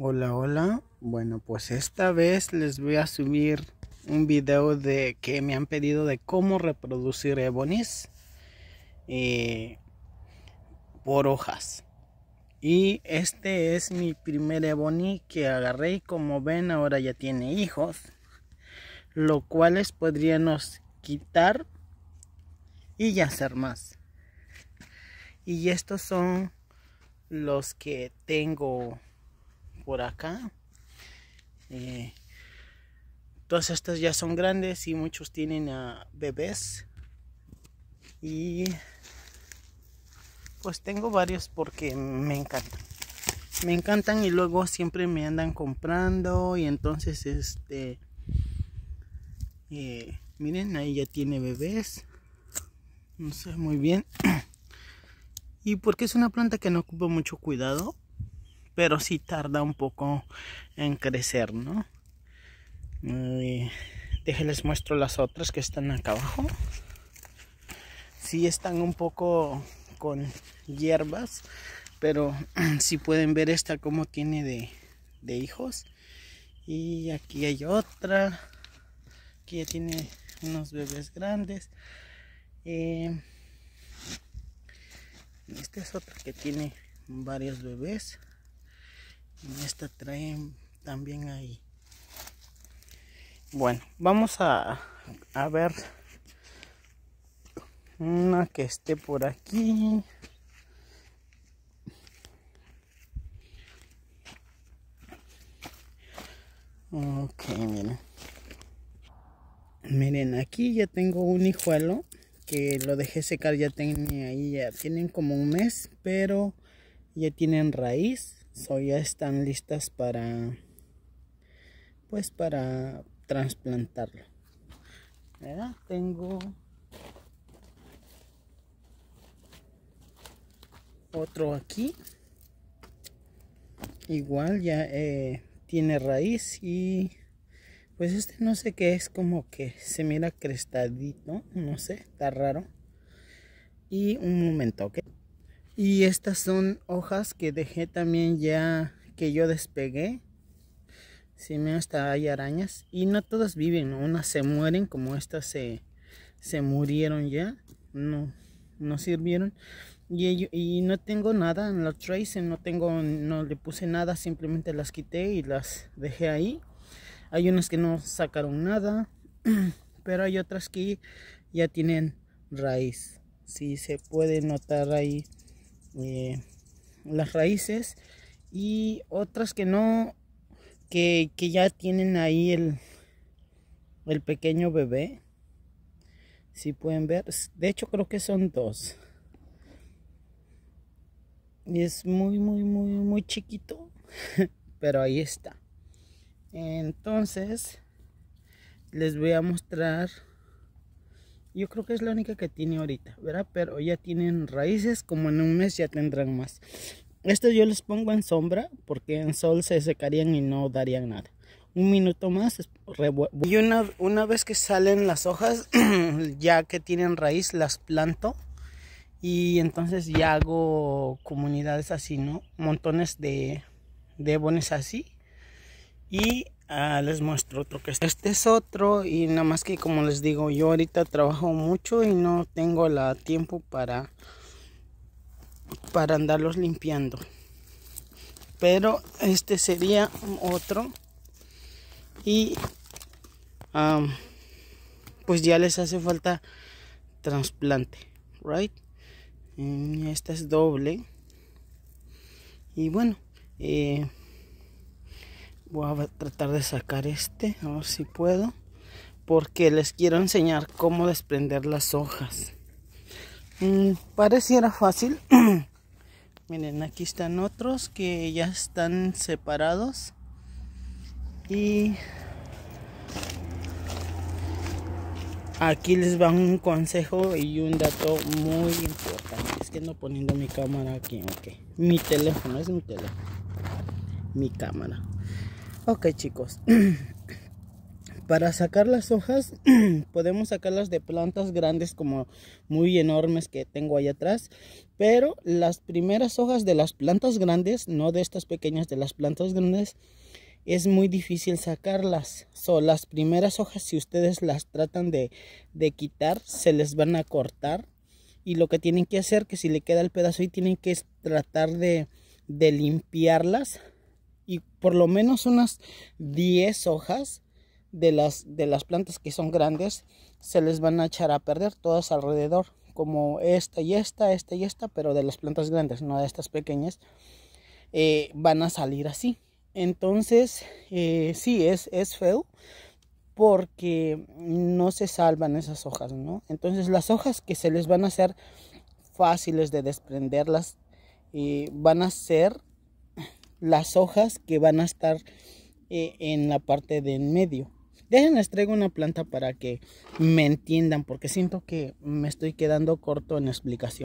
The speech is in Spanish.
Hola, hola. Bueno, pues esta vez les voy a subir un video de que me han pedido de cómo reproducir ebonis eh, por hojas. Y este es mi primer ebony que agarré y como ven ahora ya tiene hijos. Lo cual podríamos quitar y hacer más. Y estos son los que tengo por acá. Eh, todas estas ya son grandes y muchos tienen bebés. Y pues tengo varios porque me encantan. Me encantan y luego siempre me andan comprando y entonces este... Eh, miren, ahí ya tiene bebés. No sé muy bien. Y porque es una planta que no ocupa mucho cuidado, pero sí tarda un poco en crecer, ¿no? déjenles muestro las otras que están acá abajo. Sí están un poco con hierbas, pero si sí pueden ver esta como tiene de, hijos. Y aquí hay otra. Aquí ya tiene unos bebés grandes. Eh, esta es otra que tiene varios bebés esta traen también ahí bueno vamos a, a ver una que esté por aquí ok miren miren aquí ya tengo un hijuelo que lo dejé secar ya tiene ahí ya tienen como un mes pero ya tienen raíz So, ya están listas para, pues para trasplantarlo. Tengo otro aquí. Igual ya eh, tiene raíz y pues este no sé qué es, como que se mira crestadito, no sé, está raro. Y un momento, ¿ok? Y estas son hojas que dejé también ya que yo despegué. Si me hasta hay arañas. Y no todas viven, unas se mueren como estas se, murieron ya. No, no sirvieron. Y, y no tengo nada en los trace, no tengo, no le puse nada, simplemente las quité y las dejé ahí. Hay unas que no sacaron nada, pero hay otras que ya tienen raíz. Si se puede notar ahí eh, las raíces y otras que no que, que ya tienen ahí el, el pequeño bebé si pueden ver de hecho creo que son dos y es muy muy muy muy chiquito pero ahí está entonces les voy a mostrar yo creo que es la única que tiene ahorita, ¿verdad? Pero ya tienen raíces, como en un mes ya tendrán más. esto yo les pongo en sombra porque en sol se secarían y no darían nada. Un minuto más. Y una, una vez que salen las hojas, ya que tienen raíz, las planto. Y entonces ya hago comunidades así, ¿no? Montones de, de bones así y ah, les muestro otro que este es otro y nada más que como les digo yo ahorita trabajo mucho y no tengo la tiempo para para andarlos limpiando. Pero este sería otro y pues ya les hace falta trasplante, right? esta es doble y bueno. Eh, voy a tratar de sacar este a ver si puedo porque les quiero enseñar cómo desprender las hojas mm, pareciera fácil miren aquí están otros que ya están separados y aquí les va un consejo y un dato muy importante es que no poniendo mi cámara aquí ok mi teléfono es mi teléfono mi cámara Ok chicos, para sacar las hojas podemos sacarlas de plantas grandes como muy enormes que tengo ahí atrás. Pero las primeras hojas de las plantas grandes, no de estas pequeñas, de las plantas grandes, es muy difícil sacarlas. So, las primeras hojas si ustedes las tratan de, quitar se les van a cortar. Y lo que tienen que hacer que si le queda el pedazo y tienen que tratar de, de limpiarlas por lo menos unas 10 hojas de las, de las plantas que son grandes se les van a echar a perder todas alrededor, como esta y esta, esta y esta, pero de las plantas grandes, no de estas pequeñas, eh, van a salir así. Entonces, eh, sí, es, es feo porque no se salvan esas hojas, ¿no? Entonces las hojas que se les van a hacer fáciles de desprenderlas eh, van a ser las hojas que van a estar eh, en la parte de en medio. Déjenles traigo una planta para que me entiendan porque siento que me estoy quedando corto en explicación.